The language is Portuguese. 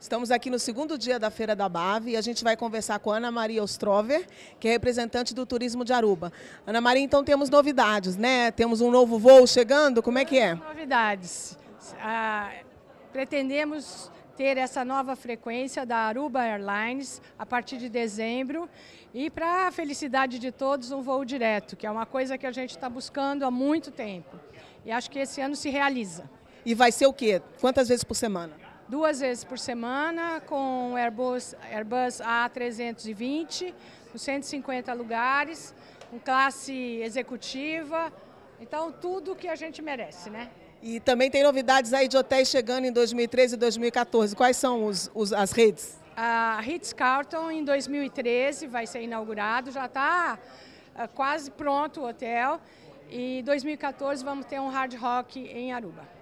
Estamos aqui no segundo dia da Feira da Bave e a gente vai conversar com a Ana Maria Ostrover, que é representante do Turismo de Aruba. Ana Maria, então temos novidades, né? Temos um novo voo chegando, como é que é? Novidades. Ah, pretendemos ter essa nova frequência da Aruba Airlines a partir de dezembro e para a felicidade de todos um voo direto, que é uma coisa que a gente está buscando há muito tempo. E acho que esse ano se realiza. E vai ser o quê? Quantas vezes por semana? duas vezes por semana com Airbus, Airbus A320, com 150 lugares, com classe executiva. Então, tudo que a gente merece, né? E também tem novidades aí de hotéis chegando em 2013 e 2014. Quais são os, os, as redes? A Ritz-Carlton, em 2013, vai ser inaugurado. Já está ah, quase pronto o hotel. E em 2014 vamos ter um Hard Rock em Aruba.